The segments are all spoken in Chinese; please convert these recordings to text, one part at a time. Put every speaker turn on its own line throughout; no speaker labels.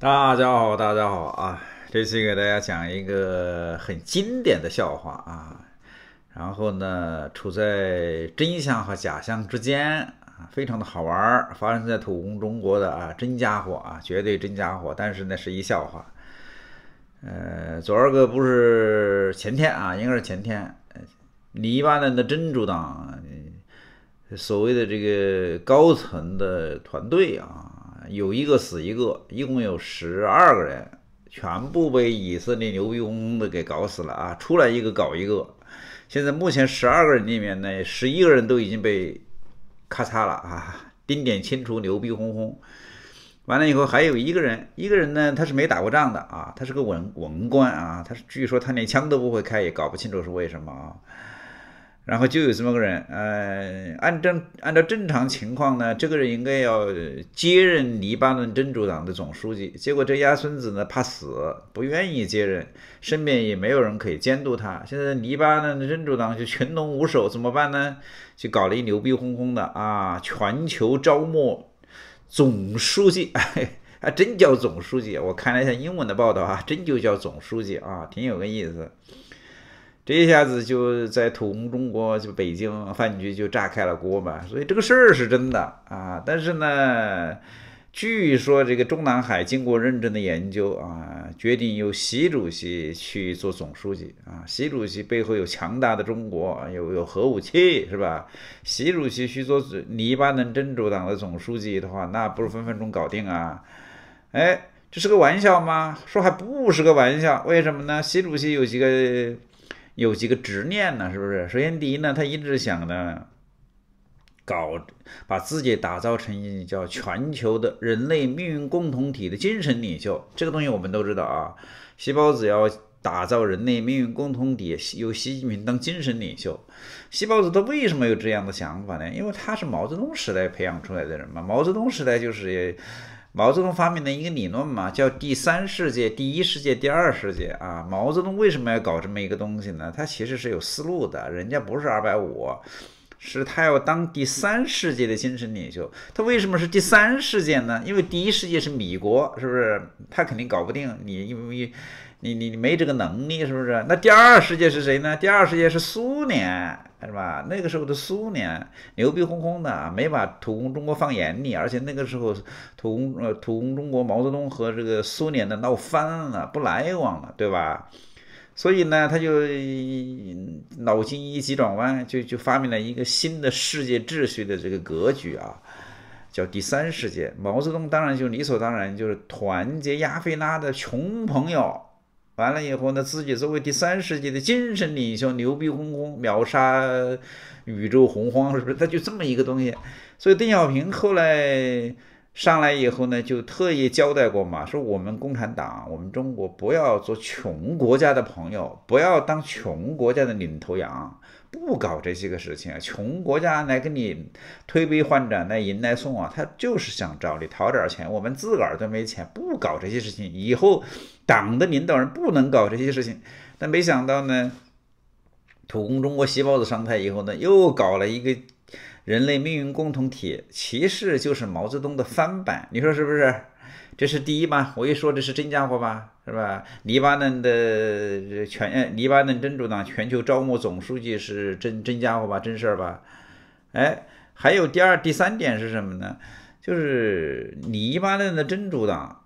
大家好，大家好啊！这期给大家讲一个很经典的笑话啊，然后呢，处在真相和假象之间啊，非常的好玩儿，发生在土工中国的啊，真家伙啊，绝对真家伙，但是呢，是一笑话。呃，昨儿个不是前天啊，应该是前天，黎一嫩的珍珠党，所谓的这个高层的团队啊。有一个死一个，一共有十二个人，全部被以色列牛逼哄哄的给搞死了啊！出来一个搞一个，现在目前十二个人里面呢，十一个人都已经被咔嚓了啊！丁点清除，牛逼哄哄。完了以后还有一个人，一个人呢，他是没打过仗的啊，他是个文文官啊，他是据说他连枪都不会开，也搞不清楚是为什么啊。然后就有这么个人，呃，按照按照正常情况呢，这个人应该要接任黎巴嫩真主党的总书记。结果这丫孙子呢怕死，不愿意接任，身边也没有人可以监督他。现在黎巴嫩真主党就群龙无首，怎么办呢？就搞了一牛逼哄哄的啊，全球招募总书记，还真叫总书记。我看了一下英文的报道啊，真就叫总书记啊，挺有个意思。这一下子就在土红中国就北京饭局就炸开了锅嘛，所以这个事儿是真的啊。但是呢，据说这个中南海经过认真的研究啊，决定由习主席去做总书记啊。习主席背后有强大的中国，有有核武器是吧？习主席去做黎巴能真主党的总书记的话，那不是分分钟搞定啊？哎，这是个玩笑吗？说还不是个玩笑，为什么呢？习主席有几个？有几个执念呢？是不是？首先，第一呢，他一直想呢，搞把自己打造成一叫全球的人类命运共同体的精神领袖。这个东西我们都知道啊，细包子要打造人类命运共同体，由习近平当精神领袖。细包子他为什么有这样的想法呢？因为他是毛泽东时代培养出来的人嘛。毛泽东时代就是。毛泽东发明的一个理论嘛，叫第三世界、第一世界、第二世界啊。毛泽东为什么要搞这么一个东西呢？他其实是有思路的，人家不是二百五，是他要当第三世界的精神领袖。他为什么是第三世界呢？因为第一世界是米国，是不是？他肯定搞不定你，因为。你你你没这个能力，是不是？那第二世界是谁呢？第二世界是苏联，是吧？那个时候的苏联牛逼哄哄的没把土共中国放眼里，而且那个时候土共呃土共中国毛泽东和这个苏联的闹翻了，不来往了，对吧？所以呢，他就脑筋一急转弯，就就发明了一个新的世界秩序的这个格局啊，叫第三世界。毛泽东当然就理所当然就是团结亚非拉的穷朋友。完了以后呢，自己作为第三世界的精神领袖，牛逼哄哄，秒杀宇宙洪荒，是不是？他就这么一个东西。所以邓小平后来上来以后呢，就特意交代过嘛，说我们共产党，我们中国不要做穷国家的朋友，不要当穷国家的领头羊，不搞这些个事情啊。穷国家来跟你推杯换盏，来迎来送往，他就是想找你讨点钱。我们自个儿都没钱，不搞这些事情，以后。党的领导人不能搞这些事情，但没想到呢，土共中国细胞子上台以后呢，又搞了一个人类命运共同体，其实就是毛泽东的翻版，你说是不是？这是第一吧？我一说这是真家伙吧，是吧？黎巴嫩的全呃，黎巴嫩真主党全球招募总书记是真真家伙吧？真事儿吧？哎，还有第二、第三点是什么呢？就是黎巴嫩的真主党。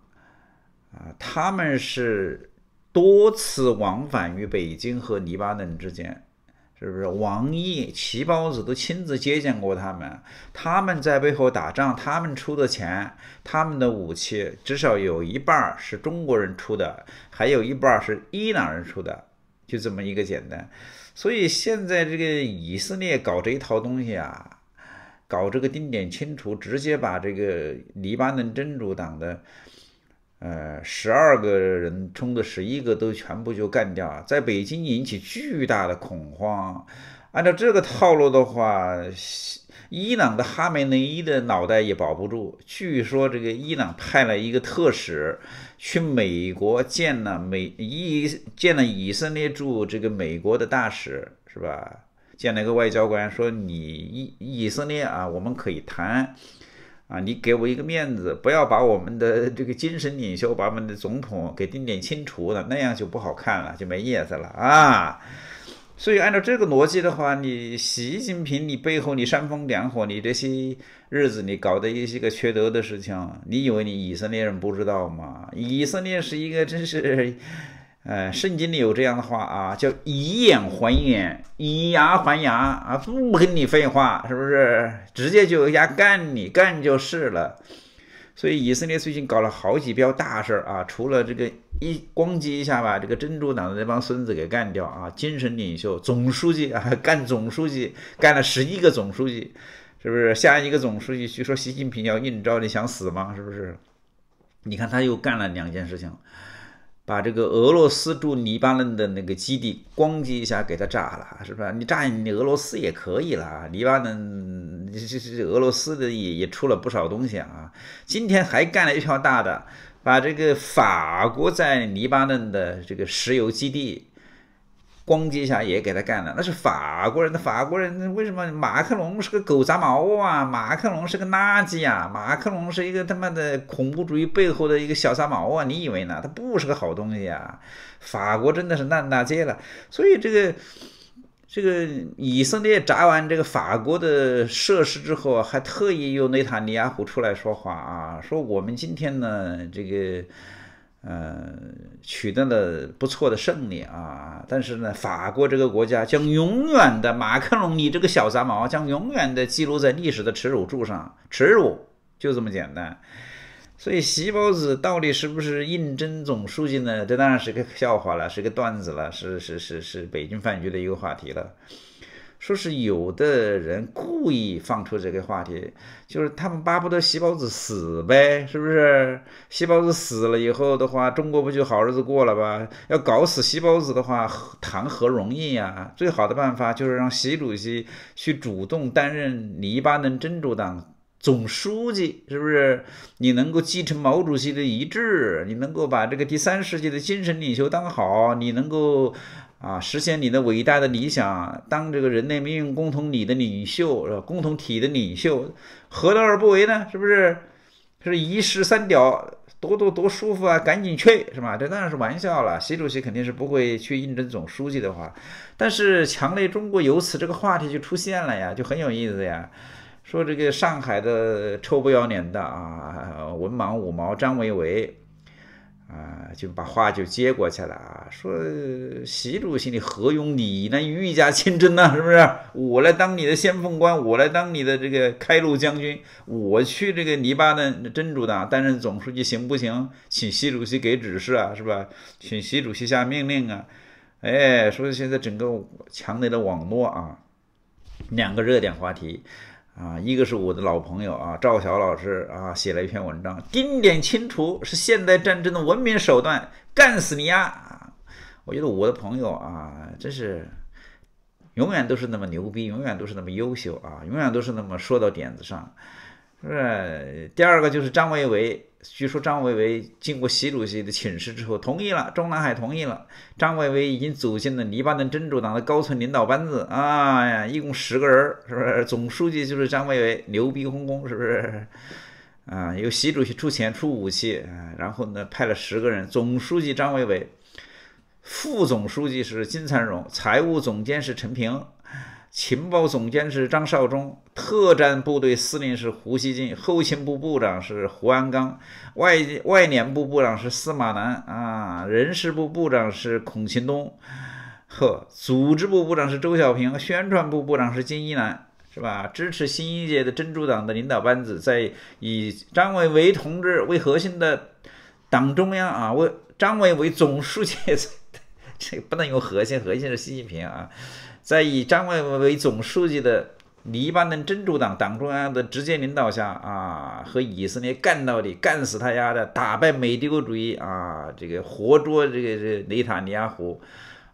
啊，他们是多次往返于北京和黎巴嫩之间，是不是？王毅、齐包子都亲自接见过他们。他们在背后打仗，他们出的钱，他们的武器，至少有一半是中国人出的，还有一半是伊朗人出的，就这么一个简单。所以现在这个以色列搞这一套东西啊，搞这个定点清除，直接把这个黎巴嫩真主党的。呃，十二个人冲的十一个都全部就干掉，在北京引起巨大的恐慌。按照这个套路的话，伊朗的哈梅内伊的脑袋也保不住。据说这个伊朗派了一个特使去美国见了美伊见了以色列驻这个美国的大使，是吧？见了一个外交官，说你以色列啊，我们可以谈。啊！你给我一个面子，不要把我们的这个精神领袖、把我们的总统给定点清除了，那样就不好看了，就没意思了啊！所以按照这个逻辑的话，你习近平，你背后你煽风点火，你这些日子你搞的一些个缺德的事情，你以为你以色列人不知道吗？以色列是一个真是。呃，圣经里有这样的话啊，叫以眼还眼，以牙还牙啊，不跟你废话，是不是？直接就牙干你干就是了。所以以色列最近搞了好几标大事儿啊，除了这个一咣叽一下把这个珍珠党的那帮孙子给干掉啊，精神领袖总书记啊，干总书记，干了十一个总书记，是不是？下一个总书记据说习近平要应招，你想死吗？是不是？你看他又干了两件事情。把这个俄罗斯驻黎巴嫩的那个基地咣叽一下给它炸了，是不是？你炸你俄罗斯也可以了。黎巴嫩这这这俄罗斯的也也出了不少东西啊。今天还干了一票大的，把这个法国在黎巴嫩的这个石油基地。光击一下也给他干了，那是法国人的。法国人为什么？马克龙是个狗杂毛啊！马克龙是个垃圾啊！马克龙是一个他妈的恐怖主义背后的一个小杂毛啊！你以为呢？他不是个好东西啊！法国真的是烂大街了。所以这个这个以色列炸完这个法国的设施之后，还特意用内塔尼亚胡出来说话啊，说我们今天呢这个。呃，取得了不错的胜利啊！但是呢，法国这个国家将永远的，马克龙你这个小杂毛将永远的记录在历史的耻辱柱上，耻辱就这么简单。所以，席包子到底是不是应征总书记呢？这当然是个笑话了，是个段子了，是是是是北京饭局的一个话题了。说是有的人故意放出这个话题，就是他们巴不得习包子死呗，是不是？习包子死了以后的话，中国不就好日子过了吧？要搞死习包子的话，谈何容易呀？最好的办法就是让习主席去主动担任黎巴嫩真主党。总书记是不是你能够继承毛主席的遗志？你能够把这个第三世界的精神领袖当好？你能够啊实现你的伟大的理想，当这个人类命运共同体的领袖，共同体的领袖，何乐而不为呢？是不是？是一石三雕，多多多舒服啊！赶紧去，是吧？这当然是玩笑了。习主席肯定是不会去应征总书记的话，但是强烈中国由此这个话题就出现了呀，就很有意思呀。说这个上海的臭不要脸的啊，文盲五毛张维维，啊，就把话就接过去了啊，说习主席，你何勇，你能御驾亲征呢？是不是？我来当你的先锋官，我来当你的这个开路将军，我去这个泥巴的真主党担任总书记行不行？请习主席给指示啊，是吧？请习主席下命令啊，哎，说现在整个强烈的网络啊，两个热点话题。啊，一个是我的老朋友啊，赵晓老师啊，写了一篇文章，《定点清除》是现代战争的文明手段，干死你呀！我觉得我的朋友啊，真是永远都是那么牛逼，永远都是那么优秀啊，永远都是那么说到点子上，是第二个就是张维为。据说张维维经过习主席的请示之后同意了，中南海同意了，张维维已经走进了黎巴嫩真主党的高层领导班子啊呀，一共十个人，是不是？总书记就是张维维，牛逼哄哄，是不是？啊，由习主席出钱出武器，然后呢，派了十个人，总书记张维维，副总书记是金灿荣，财务总监是陈平。情报总监是张绍忠，特战部队司令是胡锡进，后勤部部长是胡鞍钢，外外联部部长是司马南啊，人事部部长是孔庆东，呵，组织部部长是周小平，宣传部部长是金一南，是吧？支持新一届的珍主党的领导班子，在以张伟为同志为核心的党中央啊，为张伟为总书记，这不能用核心，核心是习近平啊。在以张维为总书记的黎巴嫩真主党党中央的直接领导下啊，和以色列干到底，干死他丫的，打败美帝国主义啊！这个活捉这个这雷塔尼亚胡，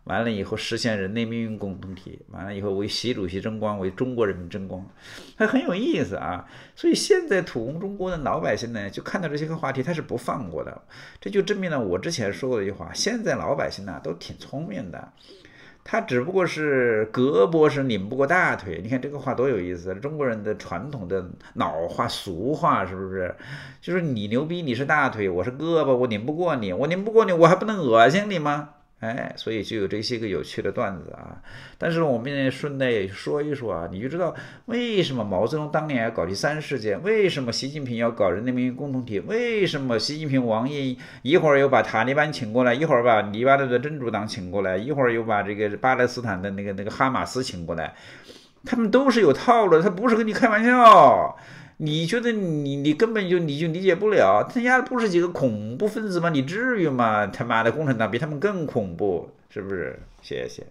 完了以后实现人类命运共同体，完了以后为习主席争光，为中国人民争光，还很有意思啊！所以现在土共中国的老百姓呢，就看到这些个话题，他是不放过的，这就证明了我之前说过的一句话：现在老百姓呢，都挺聪明的。他只不过是胳膊是拧不过大腿，你看这个话多有意思，中国人的传统的老话俗话是不是？就是你牛逼，你是大腿，我是胳膊，我拧不过你，我拧不过你，我还不能恶心你吗？哎，所以就有这些个有趣的段子啊。但是我们顺带也说一说啊，你就知道为什么毛泽东当年要搞第三世界，为什么习近平要搞人类命运共同体，为什么习近平、王毅一会儿又把塔利班请过来，一会儿把黎巴嫩的真主党请过来，一会儿又把这个巴勒斯坦的那个那个哈马斯请过来，他们都是有套路，他不是跟你开玩笑。你觉得你你根本就你就理解不了，他家不是几个恐怖分子吗？你至于吗？他妈的，共产党比他们更恐怖，是不是？谢谢。